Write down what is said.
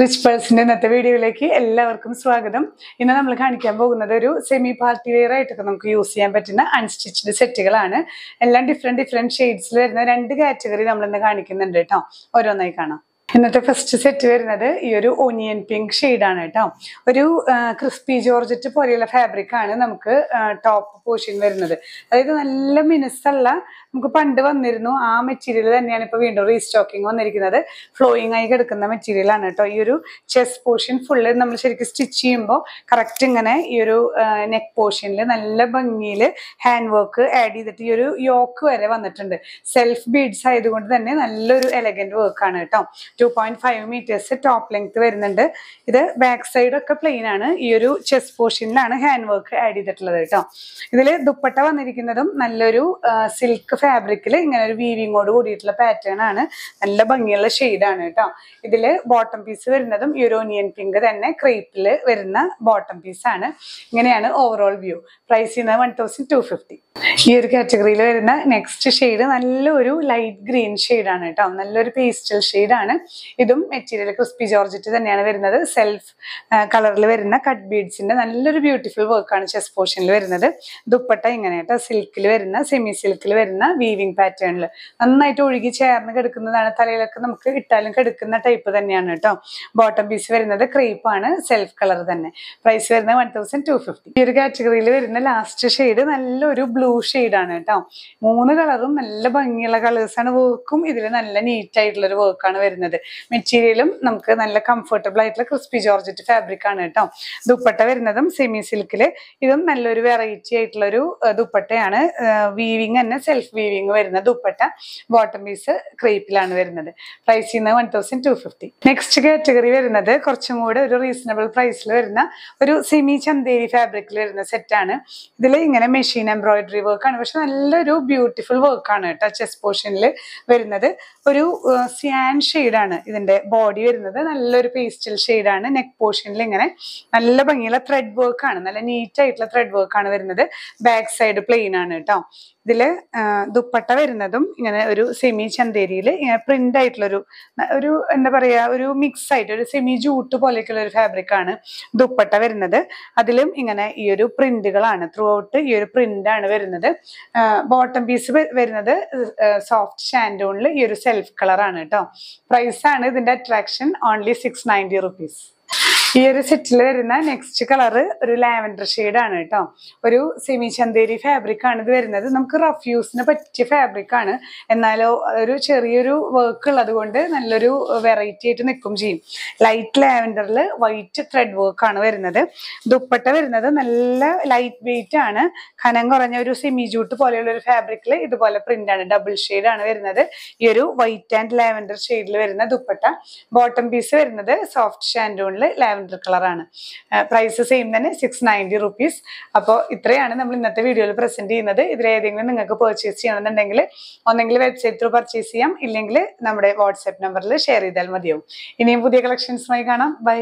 rich പേഴ്സിൻ്റെ ഇന്നത്തെ വീഡിയോയിലേക്ക് എല്ലാവർക്കും സ്വാഗതം ഇന്ന് നമ്മൾ കാണിക്കാൻ പോകുന്നത് ഒരു സെമി പാർട്ടി വെയർ ആയിട്ടൊക്കെ നമുക്ക് യൂസ് ചെയ്യാൻ പറ്റുന്ന അൺസ്റ്റിച്ച്ഡ് സെറ്റുകളാണ് എല്ലാം ഡിഫറെൻറ്റ് ഡിഫറെൻറ്റ് ഷെയ്ഡ്സിൽ വരുന്ന രണ്ട് കാറ്റഗറി നമ്മൾ ഇന്ന് കാണിക്കുന്നുണ്ട് കേട്ടോ ഓരോന്നായി കാണാം എന്നിട്ട് ഫസ്റ്റ് സെറ്റ് വരുന്നത് ഈ ഒരു ഒനിയൻ പിങ്ക് ഷെയ്ഡാണ് കേട്ടോ ഒരു ക്രിസ്പി ജോർജറ്റ് പോലെയുള്ള ഫാബ്രിക്കാണ് നമുക്ക് ടോപ്പ് പോർഷൻ വരുന്നത് അതായത് നല്ല മിനുസല്ല നമുക്ക് പണ്ട് വന്നിരുന്നു ആ മെറ്റീരിയൽ തന്നെയാണ് ഇപ്പോൾ വീണ്ടും റീസ്റ്റോക്കിംഗ് വന്നിരിക്കുന്നത് ഫ്ലോയിങ് ആയി കിടക്കുന്ന മെറ്റീരിയലാണ് കേട്ടോ ഈ ഒരു ചെസ്റ്റ് പോർഷൻ ഫുള്ള് നമ്മൾ ശരിക്കും സ്റ്റിച്ച് ചെയ്യുമ്പോൾ കറക്റ്റ് ഇങ്ങനെ ഈ ഒരു നെക്ക് പോർഷനിൽ നല്ല ഭംഗിയിൽ ഹാൻഡ് വർക്ക് ആഡ് ചെയ്തിട്ട് ഈ ഒരു യോക്ക് വരെ വന്നിട്ടുണ്ട് സെൽഫ് ബീഡ്സ് ആയതുകൊണ്ട് തന്നെ നല്ലൊരു എലഗൻറ്റ് വർക്കാണ് കേട്ടോ two point five metres top length വരുന്നുണ്ട് ഇത് ബാക്ക് സൈഡ് ഒക്കെ പ്ലെയിൻ ആണ് ഈ ഒരു ചെസ്റ്റ് പോർഷനിലാണ് ഹാൻഡ് വർക്ക് ആഡ് ചെയ്തിട്ടുള്ളത് കേട്ടോ ഇതിൽ ദുപ്പട്ട വന്നിരിക്കുന്നതും നല്ലൊരു സിൽക്ക് ഫാബ്രിക്കിൽ ഇങ്ങനെ ഒരു വീവിങ്ങോട് കൂടിയിട്ടുള്ള പാറ്റേൺ ആണ് നല്ല ഭംഗിയുള്ള ഷെയ്ഡാണ് കേട്ടോ ഇതിൽ ബോട്ടം പീസ് വരുന്നതും ഈ ഒരു ഓനിയൻ പിങ്ക് തന്നെ ക്രീപ്പിൽ വരുന്ന ബോട്ടം പീസാണ് ഇങ്ങനെയാണ് ഓവറോൾ വ്യൂ പ്രൈസ് ചെയ്യുന്നത് വൺ തൗസൻഡ് ടു ഫിഫ്റ്റി ഈ ഒരു കാറ്റഗറിയിൽ വരുന്ന നെക്സ്റ്റ് ഷെയ്ഡ് നല്ലൊരു ലൈറ്റ് ഗ്രീൻ ഷെയ്ഡാണ് കേട്ടോ നല്ലൊരു പേസ്റ്റൽ ഷെയ്ഡാണ് ഇതും മെറ്റീരിയൽ ക്രിസ്പി ജോർജറ്റ് തന്നെയാണ് വരുന്നത് സെൽഫ് കളറിൽ വരുന്ന കട്ട് ബീഡ്സിന്റെ നല്ലൊരു ബ്യൂട്ടിഫുൾ വർക്കാണ് ചെസ് പോർഷനിൽ വരുന്നത് ദുപ്പട്ട ഇങ്ങനെ സിൽക്കിൽ വരുന്ന സെമി സിൽക്കിൽ വരുന്ന വീവിങ് പാറ്റേണിൽ നന്നായിട്ട് ഒഴുകി ചേർന്ന് കിടക്കുന്നതാണ് തലയിലൊക്കെ നമുക്ക് ഇട്ടാലും കിടക്കുന്ന ടൈപ്പ് തന്നെയാണ് കേട്ടോ ബോട്ടം പീസ് വരുന്നത് ക്രീപ്പ് ആണ് സെൽഫ് കളർ തന്നെ പ്രൈസ് വരുന്നത് വൺ തൗസൻഡ് ടു ഫിഫ്റ്റി ഈ ഒരു കാറ്റഗറിയിൽ വരുന്ന ലാസ്റ്റ് ഷെയ്ഡ് നല്ലൊരു ബ്ലൂ ഷെയ്ഡാണ് കേട്ടോ മൂന്ന് കളറും നല്ല ഭംഗിയുള്ള കളേഴ്സാണ് വർക്കും ഇതിൽ നല്ല നീറ്റ് വർക്കാണ് വരുന്നത് മെറ്റീരിയലും നമുക്ക് നല്ല കംഫർട്ടബിൾ ആയിട്ടുള്ള ക്രിസ്പി ജോർജറ്റ് ഫാബ്രിക് ആണ് കേട്ടോ ദുപ്പട്ട വരുന്നതും സെമി സിൽക്കില് ഇതും നല്ലൊരു വെറൈറ്റി ആയിട്ടുള്ള ഒരു ദുപ്പട്ടയാണ് വീവിങ് തന്നെ സെൽഫ് വീവിങ് വരുന്ന ദുപ്പട്ട ബോട്ടം പീസ് ക്രീപ്പിലാണ് വരുന്നത് പ്രൈസ് ചെയ്യുന്നത് one thousand two fifty next category വരുന്നത് കുറച്ചും കൂടെ ഒരു റീസണബിൾ പ്രൈസിൽ വരുന്ന ഒരു സെമി ചന്ദേരി ഫാബ്രിക്കിൽ വരുന്ന സെറ്റാണ് ഇതിൽ ഇങ്ങനെ മെഷീൻ എംബ്രോയിഡറി വർക്കാണ് പക്ഷെ നല്ലൊരു ബ്യൂട്ടിഫുൾ വർക്കാണ് കേട്ടോ ചെസ് പോർഷനിൽ വരുന്നത് ഒരു സിയാൻ ഷെയ്ഡാണ് ആണ് ഇതിന്റെ ബോഡി വരുന്നത് നല്ലൊരു പേസ്റ്റൽ ഷെയ്ഡാണ് നെക്ക് പോർഷനിൽ ഇങ്ങനെ നല്ല ഭംഗിയുള്ള ത്രെഡ് വർക്ക് ആണ് നല്ല നീറ്റ് ആയിട്ടുള്ള ത്രെഡ് ആണ് വരുന്നത് ബാക്ക് സൈഡ് പ്ലെയിൻ ആണ് കേട്ടോ ഇതിൽ ദുപ്പട്ട വരുന്നതും ഇങ്ങനെ ഒരു സെമി ചന്തേരിയിൽ ഇങ്ങനെ പ്രിന്റ് ആയിട്ടുള്ളൊരു ഒരു എന്താ പറയുക ഒരു മിക്സ് ആയിട്ട് ഒരു സെമി ജൂട്ട് പോലെയൊക്കെയുള്ള ഒരു ഫാബ്രിക് ആണ് ദുപ്പട്ട വരുന്നത് അതിലും ഇങ്ങനെ ഈ ഒരു പ്രിന്റുകളാണ് ത്രൂ ഔട്ട് ഈ ഒരു പ്രിന്റ് ആണ് വരുന്നത് ബോട്ടം പീസ് വരുന്നത് സോഫ്റ്റ് ഷാൻഡോണിൽ ഈ ഒരു സെൽഫ് കളറാണ് കേട്ടോ പ്രൈസാണ് ഇതിന്റെ attraction only six ninety rupees ഈ ഒരു സെറ്റിൽ വരുന്ന നെക്സ്റ്റ് കളറ് ഒരു ലാവൻഡർ ആണ് കേട്ടോ ഒരു സെമി ചന്തേരി ഫാബ്രിക് ആണ് ഇത് വരുന്നത് നമുക്ക് യൂസിന് പറ്റിയ ഫാബ്രിക് ആണ് എന്നാലോ ഒരു ചെറിയൊരു വർക്ക് ഉള്ളത് കൊണ്ട് നല്ലൊരു വെറൈറ്റി ആയിട്ട് നിൽക്കും ചെയ്യും ലൈറ്റ് ലാവൻഡറിൽ വൈറ്റ് ത്രെഡ് വർക്ക് ആണ് വരുന്നത് ദുപ്പട്ട വരുന്നത് നല്ല ലൈറ്റ് വെയിറ്റ് ആണ് ഖനം കുറഞ്ഞ ഒരു സെമി ജൂട്ട് പോലെയുള്ള ഒരു ഫാബ്രിക്കിൽ ഇതുപോലെ പ്രിന്റ് ആണ് ഡബിൾ ഷെയ്ഡ് ആണ് വരുന്നത് ഈ ഒരു വൈറ്റ് ആൻഡ് ലാവൻഡർ ഷെയ്ഡിൽ വരുന്ന ദുപ്പട്ട ബോട്ടം പീസ് വരുന്നത് സോഫ്റ്റ് ഷാൻഡൂണിൽ ലാവൻഡർ ലാവൻഡർ കളറാണ് പ്രൈസ് സെയിം തന്നെ സിക്സ് നയൻറ്റി റുപ്പീസ് അപ്പോൾ ഇത്രയാണ് നമ്മൾ ഇന്നത്തെ വീഡിയോയിൽ പ്രസൻറ്റ് ചെയ്യുന്നത് ഇതിലേതെങ്കിലും നിങ്ങൾക്ക് പർച്ചേസ് ചെയ്യണമെന്നുണ്ടെങ്കിൽ ഒന്നെങ്കിൽ വെബ്സൈറ്റ് ത്രൂ പർച്ചേസ് ചെയ്യാം ഇല്ലെങ്കിൽ നമ്മുടെ വാട്സാപ്പ് നമ്പറിൽ ഷെയർ ചെയ്താൽ മതിയാവും ഇനിയും പുതിയ കളക്ഷൻസുമായി കാണാം ബൈ